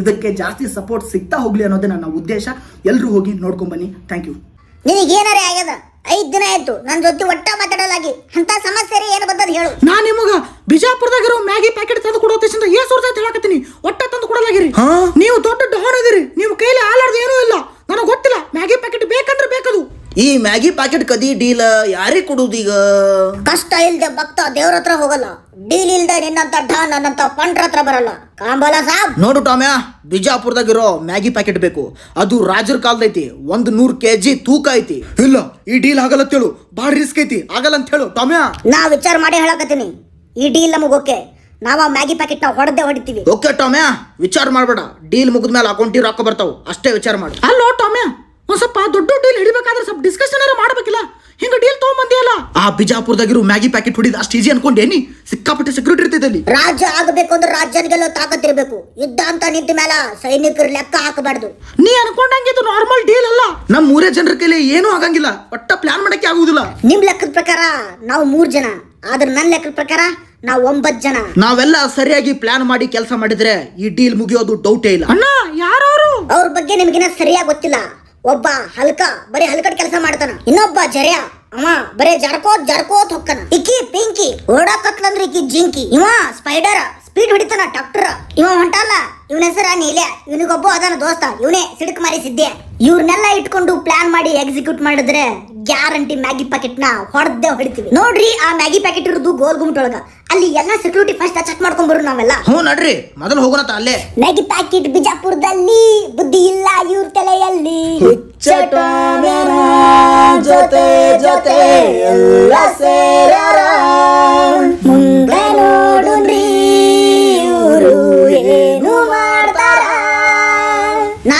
ಇದಕ್ಕೆ ಜಾಸ್ತಿ ಸಪೋರ್ಟ್ ಸಿಗ್ತಾ ಹೋಗ್ಲಿ ಅನ್ನೋದೇ ನನ್ನ ಉದ್ದೇಶ ಎಲ್ಲರೂ ಹೋಗಿ ನೋಡ್ಕೊಂಡ್ ಬನ್ನಿ ಥ್ಯಾಂಕ್ ಯು ನಿನಗೇನಾರೇ ಆಗ್ಯದ ಐದ್ ದಿನ ಆಯ್ತು ನನ್ ಜೊತೆ ಒಟ್ಟ ಮಾತಾಡಲಾಗಿ ಅಂತ ಸಮಸ್ಯೆ ಏನು ಬಂದದ ಹೇಳು ನಾ ನಿಮಗ ಬಿಜಾಪುರದಾಗ ಇರೋ ಮ್ಯಾಗಿ ಪ್ಯಾಕೆಟ್ ತಂದು ಕೊಡೋ ಏನ್ ಏ ಹೇಳಕತ್ತೀನಿ ಒಟ್ಟ ತಂದು ಕೊಡಲಾಗಿರಿ ನೀವು ದೊಡ್ಡ ಈ ಮ್ಯಾಗಿ ಪ್ಯಾಕೆಟ್ ಕದಿ ಡೀಲ್ ಯಾರಿಗೆ ಕೊಡುದೀಗ ಕಷ್ಟ ಇಲ್ದೆ ಭಕ್ತ ದೇವ್ರ ಹತ್ರ ಹೋಗಲ್ಲ ಡೀಲ್ ಇಲ್ದೆ ನಿನ್ನಂತ ಢಾ ನನ್ನಂತ ಪಂಡ್ರ ಹತ್ರ ಬರಲ್ಲ ಕಾಂಬಲ ಸಾಬ್ ನೋಡು ಬಿಜಾಪುರದಾಗ ಇರೋ ಮ್ಯಾಗಿ ಪ್ಯಾಕೆಟ್ ಬೇಕು ಅದು ರಾಜರ ಕಾಲದೈತಿ ಒಂದ್ ನೂರ್ ಕೆಜಿ ತೂಕ ಐತಿ ಇಲ್ಲ ಈ ಡೀಲ್ ಆಗಲ್ಲ ಹೇಳು ಬಾಳ ರಿಸ್ಕ್ ಐತಿ ಆಗಲ್ಲ ಅಂತ ಹೇಳು ಟಾಮ್ಯ ನಾ ವಿಚಾರ ಮಾಡಿ ಹೇಳಕತ್ತೀನಿ ಈ ಡೀಲ್ ನಮಗ್ ಓಕೆ ನಾವ್ ಮ್ಯಾಗಿ ಪ್ಯಾಕೆಟ್ ನಾವು ಹೊಡೆದೇ ಹೊಡಿತೀವಿ ಓಕೆ ಟಾಮ್ಯ ವಿಚಾರ ಮಾಡ್ಬೇಡ ಡೀಲ್ ಮುಗಿದ್ಮೇಲೆ ಅಕೌಂಟಿ ರೊಕ್ಕ ಬರ್ತಾವ ಅಷ್ಟೇ ವಿಚಾರ ಮಾಡು ಹಲೋ ಟಾಮ್ಯ ಒಂದು ಸ್ವಲ್ಪ ದೊಡ್ಡ ಡೀಲ್ ಹಿಡಿಬೇಕಾದ್ರೆ ಸ್ವಲ್ಪ ಡಿಸ್ಕಷನ್ ಎಲ್ಲ ಮಾಡಬೇಕಿಲ್ಲ ಹಿಂಗ ಡೀಲ್ ಅಲ್ಲ ಆ ಬಿಜಾಪುರದಾಗಿರೋ ಮ್ಯಾಗಿ ಪ್ಯಾಕೆಟ್ ಹೊಡಿದ ಅಷ್ಟು ಈಜಿ ಅನ್ಕೊಂಡೇನಿ ಸಿಕ್ಕಾಪಟ್ಟೆ ಸೆಕ್ಯೂರಿಟಿ ಇರ್ತೈತೆ ಅಲ್ಲಿ ರಾಜ್ಯ ಆಗಬೇಕು ಅಂದ್ರೆ ರಾಜ್ಯನಿಗೆಲ್ಲ ತಾಕತ್ ಇರಬೇಕು ಯುದ್ಧ ಅಂತ ನಿಂತ ಮೇಲೆ ಸೈನಿಕರ ಲೆಕ್ಕ ಹಾಕಬಾರ್ದು ನೀ ಅನ್ಕೊಂಡಂಗೆ ಇದು ನಾರ್ಮಲ್ ಡೀಲ್ ಅಲ್ಲ ನಮ್ಮ ಮೂರೇ ಜನರ ಕೈಲಿ ಏನೂ ಆಗಂಗಿಲ್ಲ ಒಟ್ಟ ಪ್ಲಾನ್ ಮಾಡಕ್ಕೆ ಆಗುವುದಿಲ್ಲ ನಿಮ್ಮ ಲೆಕ್ಕದ ಪ್ರಕಾರ ನಾವು ಮೂರು ಜನ ಆದ್ರೆ ನನ್ನ ಲೆಕ್ಕದ ಪ್ರಕಾರ ನಾವು ಒಂಬತ್ತು ಜನ ನಾವೆಲ್ಲ ಸರಿಯಾಗಿ ಪ್ಲಾನ್ ಮಾಡಿ ಕೆಲಸ ಮಾಡಿದ್ರೆ ಈ ಡೀಲ್ ಮುಗಿಯೋದು ಡೌಟೇ ಇಲ್ಲ ಅಣ್ಣ ಅವರು ಅವ್ರ ಬಗ್ಗೆ ನಿಮ್ಗಿನ ಸರಿಯಾಗಿ ಗೊತ್ತಿಲ್ಲ ಒಬ್ಬ ಹಲ್ಕ ಬರೀ ಹಲ್ಕಟ್ ಕೆಲಸ ಮಾಡ್ತಾನ ಇನ್ನೊಬ್ಬ ಜರ್ಯ ಅವ ಬರೇ ಜರ್ಕೋ ಜರ್ಕೋ ಹೊಕ್ಕನ ಇಕ್ಕಿ ಪಿಂಕಿ ಓಡಾಕತ್ಲಂದ್ರ ಇಕ್ಕಿ ಜಿಂಕಿ ಇವ ಸ್ಪೈಡರ್ ಸ್ಪೀಡ್ ಹೊಡಿತಾನ ಟಾಕ್ಟರ್ ಇವ ಹೊಂಟಲ್ಲ ಇವನ ಹೆಸರ ನೀಲೆ ಇವನಿಗೊಬ್ಬ ಅದನ್ನ ದೋಸ್ತ ಇವನೇ ಸಿಡಕ್ ಮಾರಿ ಸಿದ್ದೆ ಇವ್ರನ್ನೆಲ್ಲ ಇಟ್ಕೊಂಡು ಪ್ಲಾನ್ ಮಾಡಿ ಎಕ್ಸಿಕ್ಯೂಟ್ ಮಾಡಿದ್ರೆ ಗ್ಯಾರಂಟಿ ಮ್ಯಾಗಿ ಪ್ಯಾಕೆಟ್ ನ ಹೊಡೆದೇ ಹೊಡಿತೀವಿ ನೋಡ್ರಿ ಆ ಮ್ಯಾಗಿ ಪ್ಯಾಕೆಟ್ ಇರೋದು ಗೋಲ್ ಗುಂಟ್ ಒಳಗ ಅಲ್ಲಿ ಎಲ್ಲ ಸೆಕ್ಯೂರಿಟಿ ಫಸ್ಟ್ ಚೆಕ್ ಮಾಡ್ಕೊಂಡ್ ಬರು ನಾವೆಲ್ಲ ಹ್ಞೂ ನಡ್ರಿ ಮೊದಲು ಹೋಗೋಣ ಅಲ್ಲೇ ಮ್ಯಾಗಿ ಪ್ಯಾಕೆಟ್ ಬಿಜಾಪುರದಲ್ಲಿ ಬುದ್ಧಿ ಇಲ್ಲ ಇವ್ರ ತಲೆಯಲ್ಲಿ ಜೊತೆ ಜೊತೆ ಎಲ್ಲ ಸೇರ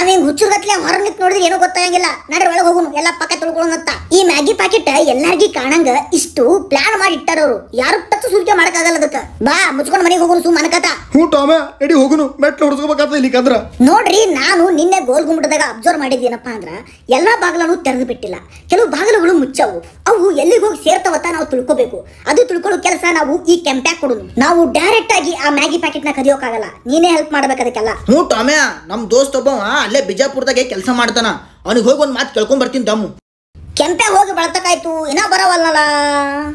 ನಾನು ಹಿಂಗೆ ಹುಚ್ಚುಗತ್ಲೆ ಹೊರ ನಿಂತು ನೋಡಿದ್ರೆ ಏನೋ ಗೊತ್ತಾಗಂಗಿಲ್ಲ ನಡ್ರಿ ಒಳಗ ಹೋಗುನು ಎಲ್ಲ ಪಕ್ಕ ಅಂತ ಈ ಮ್ಯಾಗಿ ಪ್ಯಾಕೆಟ್ ಎಲ್ಲಾರ್ಗಿ ಕಾಣಂಗ ಇಷ್ಟು ಪ್ಲಾನ್ ಮಾಡಿ ಅವ್ರು ಯಾರು ತಕ್ಕ ಸೂರಿಕೆ ಆಗಲ್ಲ ಅದಕ್ಕೆ ಬಾ ಮುಚ್ಕೊಂಡ್ ಮನೆಗೆ ಹೋಗೋನು ಸುಮ್ಮನೆ ಕಥಾ ಹ್ಞೂ ಟಾಮ ಎಡಿ ಹೋಗುನು ಮೆಟ್ಲು ಇಲ್ಲಿ ಕಂದ್ರ ನೋಡ್ರಿ ನಾನು ನಿನ್ನೆ ಗೋಲ್ ಗುಂಬಟದಾಗ ಅಬ್ಸರ್ವ್ ಮಾಡಿದ್ದೀನಪ್ಪ ಅಂದ್ರೆ ಎಲ್ಲ ಬಾಗಿಲನ್ನು ತೆರೆದು ಬಿಟ್ಟಿಲ್ಲ ಕೆಲವು ಬಾಗಿಲುಗಳು ಮುಚ್ಚವು ಅವು ಎಲ್ಲಿಗೆ ಹೋಗಿ ಸೇರ್ತಾವತ್ತ ನಾವು ತಿಳ್ಕೋಬೇಕು ಅದು ತಿಳ್ಕೊಳ್ಳೋ ಕೆಲಸ ನಾವು ಈ ಕೆಂಪ್ಯಾಕ್ ಕೊಡುದು ನಾವು ಡೈರೆಕ್ಟ್ ಆಗಿ ಆ ಮ್ಯಾಗಿ ಪ್ಯಾಕೆಟ್ ನ ಕದಿಯೋಕಾಗಲ್ಲ ನೀನೇ ಹೆಲ್ಪ್ ಮಾಡ್ಬೇಕು ಅದಕ್ಕೆಲ್ಲ ಹ್ಞೂ ಟಾಮ ನಮ್ಮ ದೋಸ್ತ ಒಬ್ಬ ಅಲ್ಲೇ ಬಿಜಾಪುರದಾಗೆ ಕೆಲಸ ಮಾಡ್ತಾನ ಅವ್ನಿಗೆ ಹೋಗಿ ಒಂದು ಮಾತು ಕೇಳ್ಕೊಂಡ್ ಬರ್ತೀನಿ ದಮ್ಮು ಕೆಂಪೆ ಹೋಗಿ ಬಳತಕಾಯ್ತು ಇನ್ನ ಬರವಲ್ಲ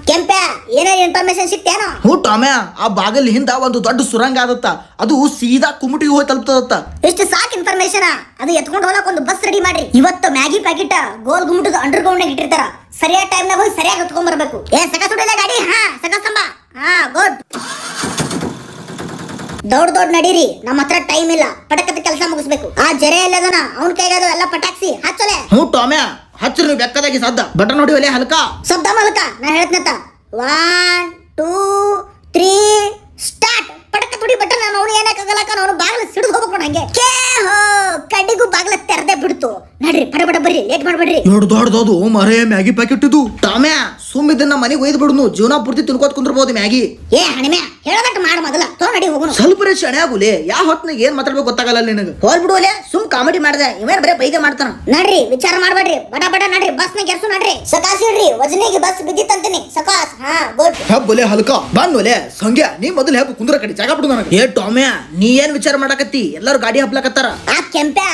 ಕೆಂಪೆ ಏನೇ ಇನ್ಫಾರ್ಮೇಶನ್ ಸಿಕ್ತೇನೋ ಹ್ಞೂ ಟಾಮೆ ಆ ಬಾಗಲ್ ಹಿಂದ ಒಂದು ದೊಡ್ಡ ಸುರಂಗ ಆದತ್ತ ಅದು ಸೀದಾ ಕುಮಟಿಗೆ ಹೋಗಿ ತಲುಪ್ತದತ್ತ ಎಷ್ಟು ಸಾಕು ಇನ್ಫಾರ್ಮೇಶನ್ ಅದು ಎತ್ಕೊಂಡು ಹೋಗಕ್ ಒಂದು ಬಸ್ ರೆಡಿ ಮಾಡ್ರಿ ಇವತ್ತು ಮ್ಯಾಗಿ ಪ್ಯಾಕೆಟ್ ಗೋಲ್ ಗುಮ್ಟದ ಅಂಡರ್ ಗ್ರೌಂಡ್ ನಾಗ ಇಟ್ಟಿರ್ತಾರ ಸರಿಯಾದ ಟೈಮ್ ನಾಗ ಹೋಗಿ ಸರಿಯಾಗಿ ಹತ್ಕೊಂಡ್ ಬರ್ಬೇಕು ಏ ಸಕ ಸುಡಿಲ್ಲ ಗಾಡಿ ಹಾ ಸಕ ಸಂಬ ಹಾ ಗುಡ್ ದೊಡ್ಡ ದೊಡ್ಡ ನಡೀರಿ ನಮ್ಮ ಹತ್ರ ಟೈಮ್ ಇಲ್ಲ ಪಟಕದ ಕೆಲಸ ಮುಗಿಸ್ಬೇಕು ಆ ಜರೆ ಎಲ್ಲದನ ಅವನ ಕೈಗಾದ ಎಲ್ಲ ಪಟಾಕ್ಸಿ ಹಚ್ಚಲೆ ಹ್ಞೂ ಟಾಮ್ಯಾ ಹಚ್ಚರು ಬೆಕ್ಕದಾಗಿ ಸದ್ದ ಬಟ ನೋಡಿ ಒಲೆ ಹಲ್ಕ ಸದ್ದ ಮಲ್ಕ ನಾ ಹೇಳ್ತನತ್ತ ಒನ್ ಟೂ ತ್ರೀ ಸ್ಟಾರ್ಟ್ ಪಡಕ ತುಡಿ ಬಟನ್ ನಾನು ಅವನು ಏನಕ್ಕಾಗಲ್ಲಕ ನಾನು ಬಾಗಲ ಸಿಡಿದು ಹೋಗ್ಬೇಕು ನಂಗೆ ಕೇ ಹೋ ಕಡಿಗೂ ಬಾಗ್ಲ ತೆರೆದೇ ಬಿಡ್ತು ನಡ್ರಿ ಪಡ ಬಡ ಬರ್ರಿ ಲೇಟ್ ಮಾಡಬೇಡ್ರಿ ದೊಡ್ಡ ದೊಡ್ಡದು ಮರೇ ಮ್ಯಾಗಿ ಪ್ಯಾಕೆಟ್ ಇದು ಟಾಮ್ಯಾ ಸುಮ್ಮ ಇದನ್ನ ಮನೆಗೆ ಒಯ್ದು ಬಿಡುನು ಜೀವನ ಪೂರ್ತಿ ತಿನ್ಕೋತ್ ಕುಂದ್ರಬಹುದು ಮ್ಯಾಗಿ ಏ ಹಣಿಮೆ ಹೇಳೋದಕ್ಕೆ ಮಾಡ ಮೊದಲ ತೋ ನಡಿ ಹೋಗೋಣ ಸ್ವಲ್ಪ ರೇ ಶಣೆ ಆಗುಲೆ ಯಾವ ಹೊತ್ತಿನಾಗ ಏನ್ ಮಾತಾಡ್ಬೇಕು ಗೊತ್ತಾಗಲ್ಲ ನಿನಗೆ ಹೋಲ್ ಸುಮ್ ಕಾಮಿಡಿ ಮಾಡ್ದೆ ಇವೇನ್ ಬರೇ ಬೈದ ಮಾಡ್ತಾನ ನಡ್ರಿ ವಿಚಾರ ಮಾಡ್ಬೇಡ್ರಿ ಬಡ ಬಡ ನಡ್ರಿ ಬಸ್ ನ ಗೆರ್ಸು ನಡ್ರಿ ಸಕಾಸ್ ವಜನಿಗೆ ಬಸ್ ಬಿದ್ದಿತ್ತಂತೀನಿ ಸಕಾಸ್ ಹಾ ಗುಡ್ ಹೆಬ್ಬಲೆ ಹಲ್ಕ ಬನ್ನುಲೆ ಸಂಗ್ಯ ನೀ ಮೊದಲ ಹೆಬ್ಬು ಕುಂದ್ರ ಕಡೆ ಜಾಗ ಬಿಡು ನನಗೆ ಏ ಟೋಮ್ಯಾ ನೀ ಏನ್ ವಿಚಾರ ಮಾಡಕತ್ತಿ ಎಲ್ಲರೂ ಗಾಡಿ ಹಬ್ಲಕತ್ತಾರ ಆ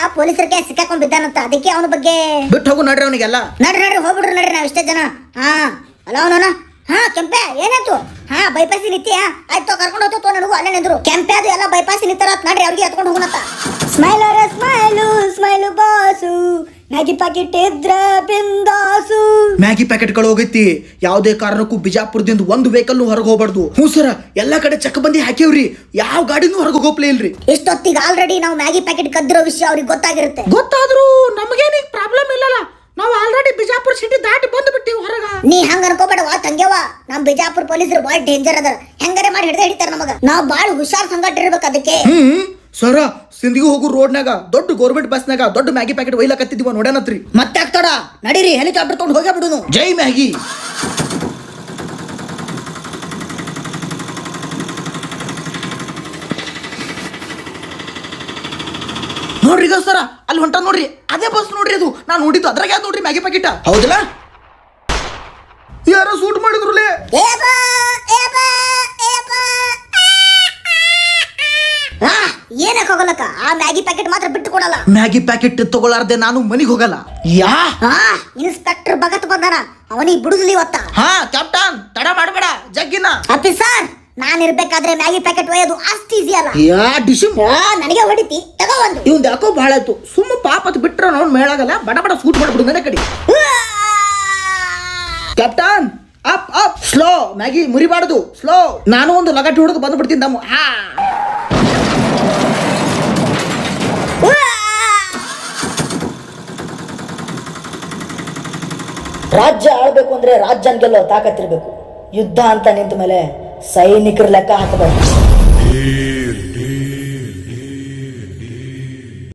ಆ ಪೊಲೀಸರಿಗೆ ಸಿಕ್ಕಾಕೊಂಡ್ ಬಿದ್ದಾನಂತ ಅದಕ್ಕೆ ಅವನ ಬಗ್ಗೆ ಬಿಟ್ಟು ಹೋಗು ನಡ್ರಿ ಅವನಿಗೆಲ್ಲ ನಡ್ರಿ ನಡ್ರಿ ಹೋಗ್ಬಿಡ್ರಿ ನಡ್ರಿ ನಾವ್ ಇಷ್ಟೇ ಜನ ಹಾ ಅಲ್ಲ ಅವನವನ ಹಾ ಕೆಂಪೆ ಏನಾಯ್ತು ಹಾ ಬೈಪಾಸಿ ನಿತ್ಯ ಆಯ್ತು ಕರ್ಕೊಂಡು ಹೋಗ್ತು ನನಗೂ ಅಲ್ಲೇ ನಿಂದ್ರು ಕೆಂಪೆ ಅದು ಎಲ್ಲ ಬೈಪಾಸಿ ನಿಂತಾರ ನಡ್ರಿ ಅವ್ರಿಗೆ ಎತ್ಕೊಂಡು ಹೋಗೋಣತ್ತ ಸ್ಮೈಲ್ ಅವರ smile smile boss Maggi packet ಇದ್ರ ಬಿಂದಾಸು ಮ್ಯಾಗಿ ಪ್ಯಾಕೆಟ್ಗಳು ಹೋಗೈತಿ ಯಾವುದೇ ಕಾರಣಕ್ಕೂ ಬಿಜಾಪುರದಿಂದ ಒಂದು ವೆಹಿಕಲ್ ಹೊರಗೆ ಹೋಗ್ಬಾರ್ದು ಹ್ಞೂ ಸರ ಎಲ್ಲ ಕಡೆ ಬಂದಿ ಹಾಕಿವ್ರಿ ಯಾವ ಗಾಡಿನೂ ಹೊರಗೆ ಹೋಗ್ಲೇ ಇಲ್ರಿ ಎಷ್ಟೊತ್ತಿಗೆ ಆಲ್ರೆಡಿ ನಾವು ಮ್ಯಾಗಿ ಪ್ಯಾಕೆಟ್ ಕದ್ದಿರೋ ವಿಷಯ ಅವ್ರಿಗೆ ಗೊತ್ತಾಗಿರುತ್ತೆ ಗೊತ್ತಾದ್ರೂ ನಮಗೇನು ಪ್ರಾಬ್ಲಮ್ ಇಲ್ಲಲ್ಲ ನಾವು ನೀ ಹಂಗ ವಾ ತಂಗ್ಯವ ನಮ್ ಬಿಜಾಪುರ ಪೊಲೀಸರು ಬಹಳ ಡೇಂಜರ್ ಅದರ ಹೆಂಗಾರೆ ಮಾಡಿ ಹಿಡಿದ ಹಿಡಿತಾರ ನಮಗ ನಾವ್ ಬಾಳ ಹುಷಾರ್ ಸಂಗಟ್ ಇರ್ಬೇಕು ಅದಕ್ಕೆ ಸರ ಸಿಂಧಿಗೂ ಹೋಗು ನಾಗ ದೊಡ್ಡ ಗೋರ್ಮೆಂಟ್ ಬಸ್ನಾಗ ದೊಡ್ಡ ಮ್ಯಾಗಿ ಪ್ಯಾಕೆಟ್ ಒಯ್ಲಕತ್ತಿದ್ವ ನೋಡ್ಯಾನತ್ರಿ ಮತ್ತೆ ಆಗ್ತಾಡ ನಡೀರಿ ಹೆಲಿಕಾಪ್ಟರ್ ತಗೊಂಡು ಹೋಗೇ ಬಿಡುನು ಜೈ ಮ್ಯಾಗಿ ನೋಡ್ರಿ ಸರ ಅಲ್ಲಿ ಹೊಂಟ ನೋಡ್ರಿ ಅದೇ ಬಸ್ ನೋಡ್ರಿ ಅದು ನಾನು ನೋಡಿದ್ದು ಅದ್ರಾಗ ನೋಡ್ರಿ ಮ್ಯಾಗಿ ಪ್ಯಾಕೆಟ್ ಹೌದಲ್ಲ ಯಾರ ಸೂಟ್ ಮಾಡಿದ್ರಲ್ಲೇ ಏನಕ್ಕೆ ಆ ಮ್ಯಾಗಿ ಪ್ಯಾಕೆಟ್ ಮಾತ್ರ ಬಿಟ್ಟು ಕೊಡಲ್ಲ ಮ್ಯಾಗಿ ಪ್ಯಾಕೆಟ್ ತಗೊಳ್ಳಾರ್ದೆ ನಾನು ಮನೆಗೆ ಹೋಗಲ್ಲ ಯಾ ಇನ್ಸ್ಪೆಕ್ಟರ್ ಭಗತ್ ಬಂದನ ಅವನಿಗೆ ಬಿಡುದಿಲ್ಲ ಇವತ್ತ ಹಾ ಕ್ಯಾಪ್ಟನ್ ತಡ ಮಾಡಬೇಡ ಜಗ್ಗಿನ ಅಪ್ಪಿ ಸರ್ ನಾನು ಇರ್ಬೇಕಾದ್ರೆ ಮ್ಯಾಗಿ ಪ್ಯಾಕೆಟ್ ಒಯ್ಯೋದು ಅಷ್ಟು ಈಸಿ ಅಲ್ಲ ಯಾ ಡಿಶು ನನಗೆ ಹೊಡಿತಿ ತಗೋ ಒಂದು ಇವಂದು ಯಾಕೋ ಬಹಳ ಆಯ್ತು ಸುಮ್ಮ ಪಾಪತ್ ಬಿಟ್ರ ನೋಡ್ ಮೇಳಾಗಲ್ಲ ಬಡ ಬಡ ಸೂಟ್ ಮಾಡ್ಬಿಡು ನನ್ನ ಕಡೆ captain up up slow Maggi ಮುರಿಬಾರ್ದು ಸ್ಲೋ ನಾನು ಒಂದು ಲಗಟ್ ಹುಡುಗ ಬಂದ್ಬಿಡ್ತೀನಿ ನಮ್ಮ ರಾಜ್ಯ ಆಳ್ಬೇಕು ಅಂದ್ರೆ ರಾಜ್ಯನ್ ಗೆಲ್ಲೋ ತಾಕತ್ತಿರ್ಬೇಕು ಯುದ್ಧ ಅಂತ ನಿಂತ ಮೇಲೆ ಸೈನಿಕರ ಲೆಕ್ಕ ಹಾಕಬೇಕು